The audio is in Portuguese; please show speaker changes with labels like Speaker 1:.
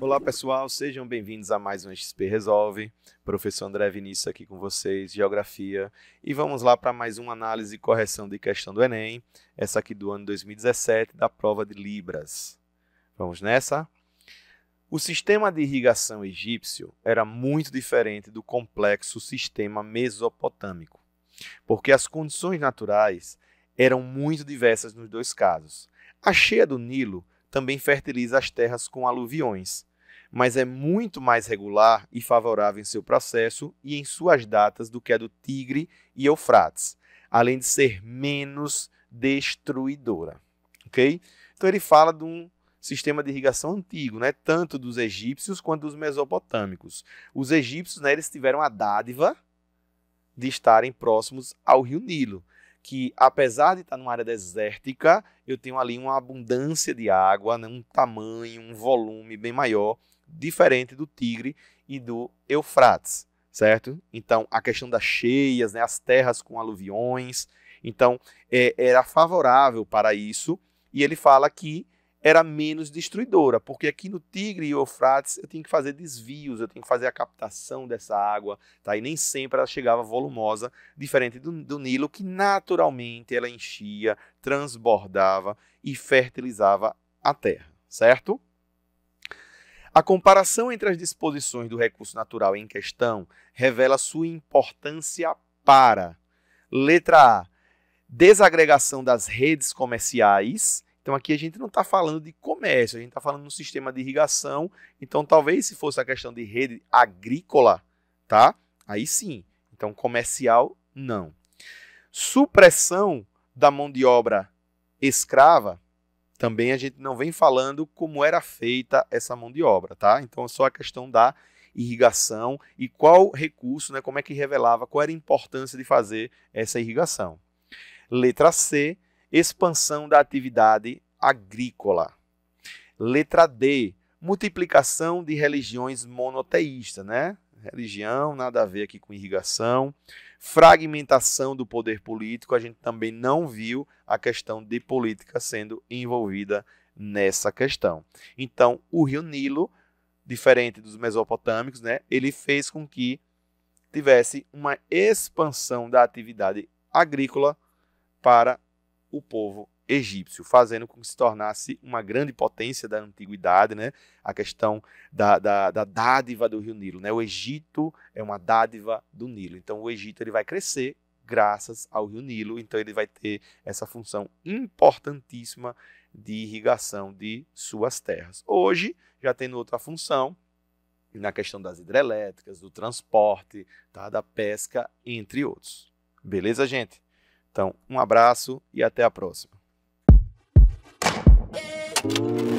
Speaker 1: Olá pessoal, sejam bem-vindos a mais um XP Resolve. Professor André Vinícius aqui com vocês, Geografia. E vamos lá para mais uma análise e correção de questão do Enem, essa aqui do ano 2017, da prova de Libras. Vamos nessa? O sistema de irrigação egípcio era muito diferente do complexo sistema mesopotâmico, porque as condições naturais eram muito diversas nos dois casos. A cheia do Nilo também fertiliza as terras com aluviões, mas é muito mais regular e favorável em seu processo e em suas datas do que a do Tigre e Eufrates, além de ser menos destruidora. Ok? Então ele fala de um sistema de irrigação antigo, né? tanto dos egípcios quanto dos mesopotâmicos. Os egípcios né, eles tiveram a dádiva de estarem próximos ao rio Nilo, que apesar de estar numa área desértica, eu tenho ali uma abundância de água, né, um tamanho, um volume bem maior diferente do Tigre e do Eufrates, certo? Então, a questão das cheias, né, as terras com aluviões, então é, era favorável para isso, e ele fala que era menos destruidora, porque aqui no Tigre e Eufrates eu tenho que fazer desvios, eu tenho que fazer a captação dessa água, tá? e nem sempre ela chegava volumosa, diferente do, do Nilo, que naturalmente ela enchia, transbordava e fertilizava a terra, certo? A comparação entre as disposições do recurso natural em questão revela sua importância para letra A, desagregação das redes comerciais. Então aqui a gente não está falando de comércio, a gente está falando de um sistema de irrigação. Então talvez se fosse a questão de rede agrícola, tá? Aí sim. Então comercial não. Supressão da mão de obra escrava, também a gente não vem falando como era feita essa mão de obra, tá? Então é só a questão da irrigação e qual recurso, né, como é que revelava, qual era a importância de fazer essa irrigação. Letra C, expansão da atividade agrícola. Letra D, multiplicação de religiões monoteístas, né? religião, nada a ver aqui com irrigação. Fragmentação do poder político, a gente também não viu a questão de política sendo envolvida nessa questão. Então, o rio Nilo, diferente dos mesopotâmicos, né, ele fez com que tivesse uma expansão da atividade agrícola para o povo egípcio, fazendo com que se tornasse uma grande potência da antiguidade, né? a questão da, da, da dádiva do rio Nilo. Né? O Egito é uma dádiva do Nilo, então o Egito ele vai crescer graças ao rio Nilo, então ele vai ter essa função importantíssima de irrigação de suas terras. Hoje, já tendo outra função, na questão das hidrelétricas, do transporte, tá? da pesca, entre outros. Beleza, gente? Então, um abraço e até a próxima. Thank you.